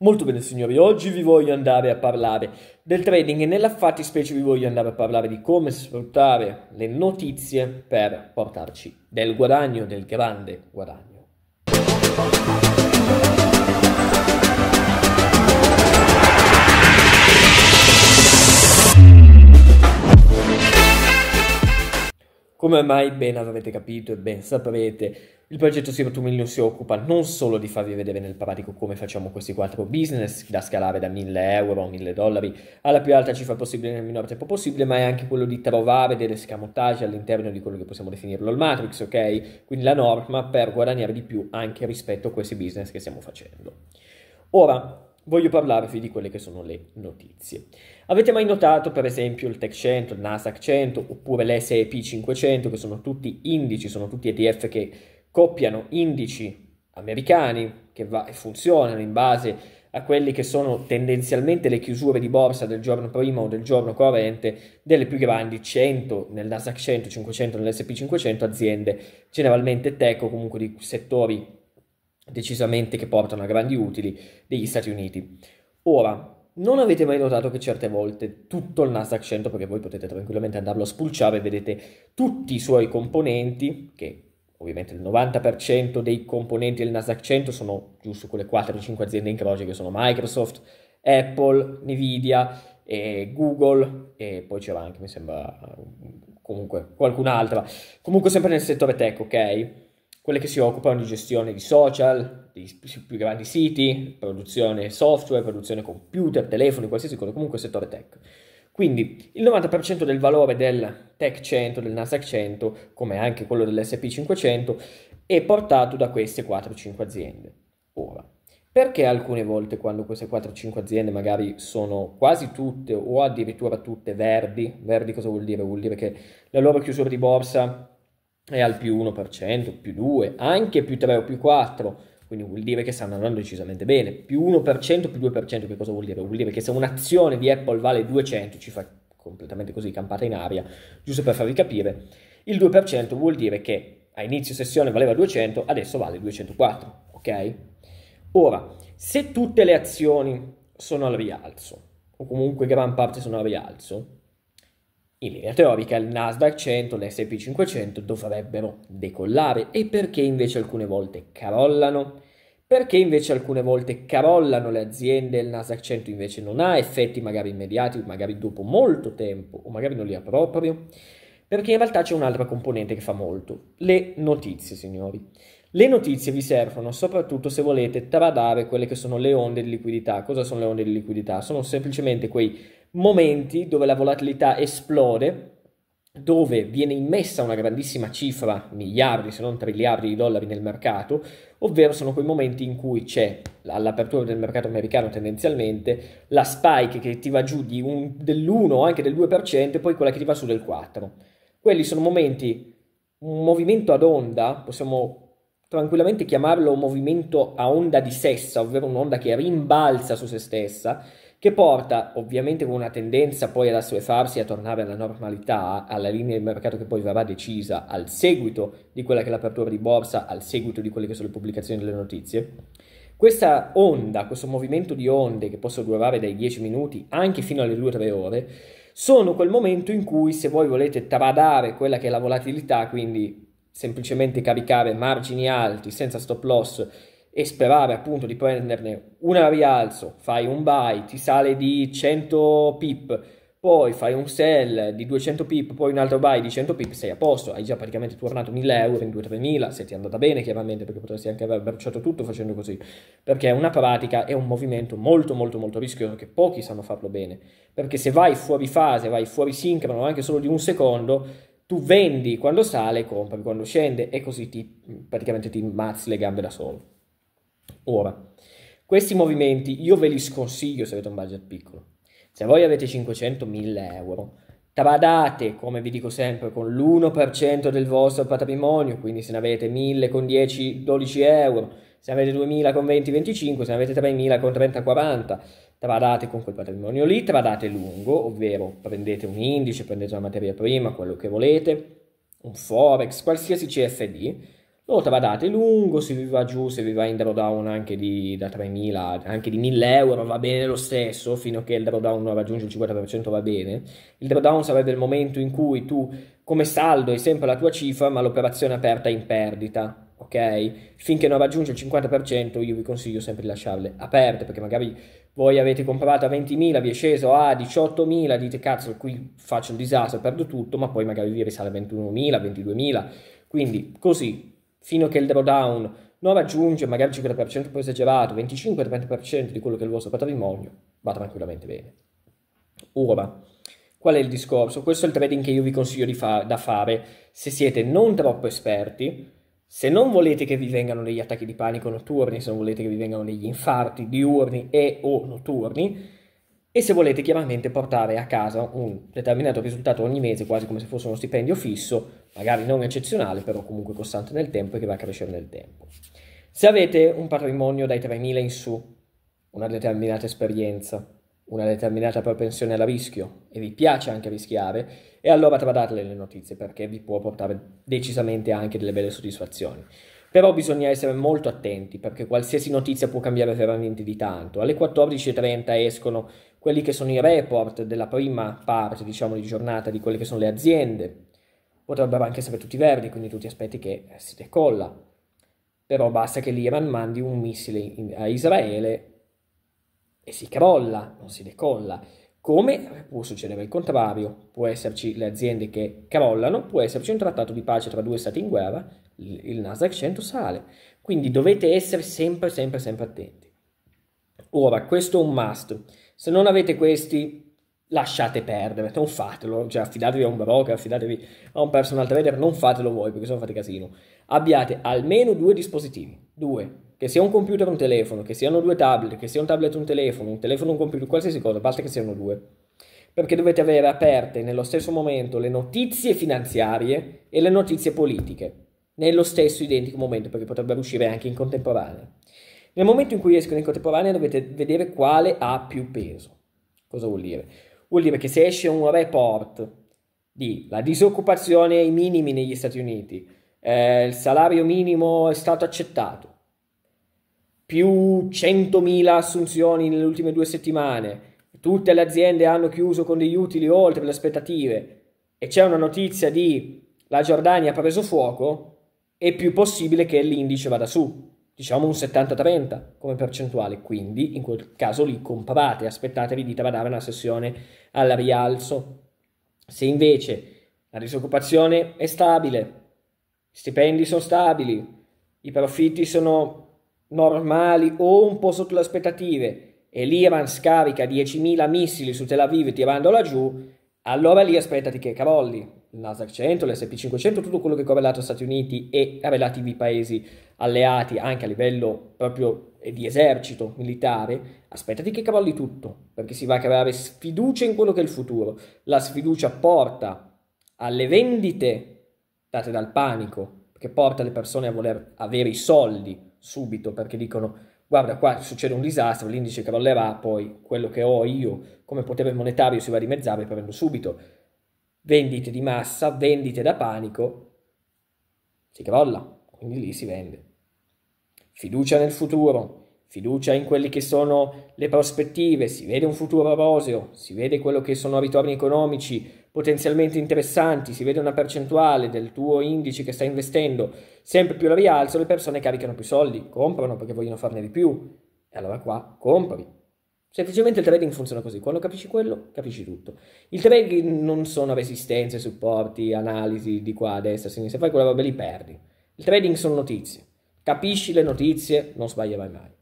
Molto bene signori, oggi vi voglio andare a parlare del trading e nella fattispecie vi voglio andare a parlare di come sfruttare le notizie per portarci del guadagno, del grande guadagno. Come mai ben avrete capito e ben saprete, il progetto Zero to Million si occupa non solo di farvi vedere nel pratico come facciamo questi quattro business, da scalare da 1000 euro o 1000 dollari alla più alta cifra possibile nel minor tempo possibile, ma è anche quello di trovare delle scamotage all'interno di quello che possiamo definirlo il matrix, ok? Quindi la norma per guadagnare di più anche rispetto a questi business che stiamo facendo. Ora, voglio parlarvi di quelle che sono le notizie. Avete mai notato per esempio il Tech 100, il Nasdaq 100 oppure l'SEP 500 che sono tutti indici, sono tutti ETF che copiano indici americani che va- funzionano in base a quelli che sono tendenzialmente le chiusure di borsa del giorno prima o del giorno corrente delle più grandi 100 nel Nasdaq 100, 500 nell'S&P 500 aziende generalmente tech o comunque di settori decisamente che portano a grandi utili degli Stati Uniti. Ora, non avete mai notato che certe volte tutto il Nasdaq 100, perché voi potete tranquillamente andarlo a spulciare, vedete tutti i suoi componenti, che ovviamente il 90% dei componenti del Nasdaq 100 sono giusto quelle 4-5 aziende in croce che sono Microsoft, Apple, Nvidia, e Google e poi c'era anche, mi sembra, comunque qualcun'altra. Comunque sempre nel settore tech, ok? quelle che si occupano di gestione di social, di più grandi siti, produzione software, produzione computer, telefoni, qualsiasi cosa, comunque settore tech. Quindi il 90% del valore del Tech 100, del Nasdaq 100, come anche quello dell'SP 500, è portato da queste 4-5 aziende. Ora, perché alcune volte quando queste 4-5 aziende magari sono quasi tutte o addirittura tutte verdi, verdi cosa vuol dire? Vuol dire che la loro chiusura di borsa è al più 1%, più 2, anche più 3 o più 4, quindi vuol dire che stanno andando decisamente bene. Più 1%, più 2%, che cosa vuol dire? Vuol dire che se un'azione di Apple vale 200, ci fa completamente così campata in aria, giusto per farvi capire, il 2% vuol dire che a inizio sessione valeva 200, adesso vale 204, ok? Ora, se tutte le azioni sono al rialzo, o comunque gran parte sono al rialzo, in linea teorica il Nasdaq 100, l'SP 500 dovrebbero decollare e perché invece alcune volte carollano? Perché invece alcune volte carollano le aziende e il Nasdaq 100 invece non ha effetti magari immediati, magari dopo molto tempo o magari non li ha proprio? Perché in realtà c'è un'altra componente che fa molto, le notizie signori. Le notizie vi servono soprattutto se volete tradare quelle che sono le onde di liquidità. Cosa sono le onde di liquidità? Sono semplicemente quei momenti dove la volatilità esplode, dove viene immessa una grandissima cifra, miliardi se non triliardi di dollari nel mercato, ovvero sono quei momenti in cui c'è all'apertura del mercato americano tendenzialmente la spike che ti va giù un, dell'1 o anche del 2% e poi quella che ti va su del 4%. Quelli sono momenti, un movimento ad onda, possiamo tranquillamente chiamarlo un movimento a onda di sessa, ovvero un'onda che rimbalza su se stessa, che porta ovviamente con una tendenza poi ad assuefarsi e a tornare alla normalità, alla linea di mercato che poi verrà decisa al seguito di quella che è l'apertura di borsa, al seguito di quelle che sono le pubblicazioni delle notizie. Questa onda, questo movimento di onde che possono durare dai 10 minuti anche fino alle 2-3 ore, sono quel momento in cui se voi volete tradare quella che è la volatilità, quindi semplicemente caricare margini alti senza stop loss e sperare appunto di prenderne una rialzo, fai un buy, ti sale di 100 pip, poi fai un sell di 200 pip, poi un altro buy di 100 pip, sei a posto, hai già praticamente tornato 1000 euro in 2 3000 se ti è andata bene chiaramente, perché potresti anche aver bruciato tutto facendo così, perché è una pratica, è un movimento molto molto molto rischioso che pochi sanno farlo bene, perché se vai fuori fase, vai fuori sincrono anche solo di un secondo, tu vendi quando sale e compri quando scende e così ti, praticamente ti mazzi le gambe da solo. Ora, questi movimenti io ve li sconsiglio se avete un budget piccolo. Se voi avete 500-1000 euro, tradate, come vi dico sempre, con l'1% del vostro patrimonio, quindi se ne avete 1000 con 10-12 euro, se ne avete 2000 con 20-25, se ne avete 3000 con 30-40, tradate con quel patrimonio lì, tradate lungo, ovvero prendete un indice, prendete una materia prima, quello che volete, un forex, qualsiasi CFD, Inoltre, badate, è lungo, se vi va giù, se vi va in drawdown anche di, da 3.000, anche di 1.000 euro va bene lo stesso, fino a che il drawdown non raggiunge il 50% va bene. Il drawdown sarebbe il momento in cui tu come saldo hai sempre la tua cifra, ma l'operazione aperta è in perdita, ok? Finché non raggiunge il 50% io vi consiglio sempre di lasciarle aperte, perché magari voi avete comprato a 20.000, vi è sceso a 18.000, dite cazzo qui faccio il disastro, perdo tutto, ma poi magari vi risale a 21.000, 22.000, quindi così fino che il drawdown non raggiunge magari il 50% poi esagerato, 25-30% di quello che è il vostro patrimonio, va tranquillamente bene. Ora, qual è il discorso? Questo è il trading che io vi consiglio fa- da fare se siete non troppo esperti, se non volete che vi vengano degli attacchi di panico notturni, se non volete che vi vengano degli infarti diurni e o notturni, e se volete chiaramente portare a casa un determinato risultato ogni mese, quasi come se fosse uno stipendio fisso, magari non eccezionale, però comunque costante nel tempo e che va a crescere nel tempo. Se avete un patrimonio dai 3.000 in su, una determinata esperienza, una determinata propensione al rischio e vi piace anche rischiare, e allora tradatele le notizie perché vi può portare decisamente anche delle belle soddisfazioni. Però bisogna essere molto attenti perché qualsiasi notizia può cambiare veramente di tanto. Alle 14.30 escono quelli che sono i report della prima parte, diciamo, di giornata di quelle che sono le aziende. Potrebbero anche essere tutti verdi, quindi tutti aspetti che si decolla. Però basta che l'Iran mandi un missile in, a Israele e si crolla, non si decolla. Come può succedere il contrario? Può esserci le aziende che crollano, può esserci un trattato di pace tra due stati in guerra, il Nasdaq 100 sale. Quindi dovete essere sempre, sempre, sempre attenti. Ora, questo è un must se non avete questi, lasciate perdere, non fatelo, cioè affidatevi a un broker, affidatevi a un personal trader, non fatelo voi perché sennò fate casino. Abbiate almeno due dispositivi, due, che sia un computer o un telefono, che siano due tablet, che sia un tablet o un telefono, un telefono o un computer, qualsiasi cosa, basta che siano due. Perché dovete avere aperte nello stesso momento le notizie finanziarie e le notizie politiche, nello stesso identico momento, perché potrebbero uscire anche in contemporanea. Nel momento in cui escono in contemporanea dovete vedere quale ha più peso. Cosa vuol dire? Vuol dire che se esce un report di la disoccupazione ai minimi negli Stati Uniti, eh, il salario minimo è stato accettato, più 100.000 assunzioni nelle ultime due settimane, tutte le aziende hanno chiuso con degli utili oltre le aspettative e c'è una notizia di la Giordania ha preso fuoco, è più possibile che l'indice vada su diciamo un 70-30 come percentuale, quindi in quel caso lì comprate, aspettatevi di tradare una sessione al rialzo. Se invece la disoccupazione è stabile, gli stipendi sono stabili, i profitti sono normali o un po' sotto le aspettative e l'Iran scarica 10.000 missili su Tel Aviv tirandola giù, allora lì aspettati che cavolli il Nasdaq 100, l'SP500, tutto quello che correlato Stati Uniti e relativi paesi alleati anche a livello proprio di esercito militare, aspettati che cavalli tutto, perché si va a creare sfiducia in quello che è il futuro. La sfiducia porta alle vendite date dal panico, che porta le persone a voler avere i soldi subito, perché dicono guarda qua succede un disastro, l'indice crollerà, poi quello che ho io come potere monetario si va a dimezzare, prendo subito vendite di massa, vendite da panico, si crolla, quindi lì si vende. Fiducia nel futuro, fiducia in quelle che sono le prospettive, si vede un futuro roseo, si vede quello che sono ritorni economici potenzialmente interessanti, si vede una percentuale del tuo indice che stai investendo sempre più alla rialzo, le persone caricano più soldi, comprano perché vogliono farne di più. E allora qua compri. Semplicemente il trading funziona così, quando capisci quello, capisci tutto. Il trading non sono resistenze, supporti, analisi di qua, a destra, a sinistra, fai quella roba li perdi. Il trading sono notizie, capisci le notizie, non sbaglierai mai.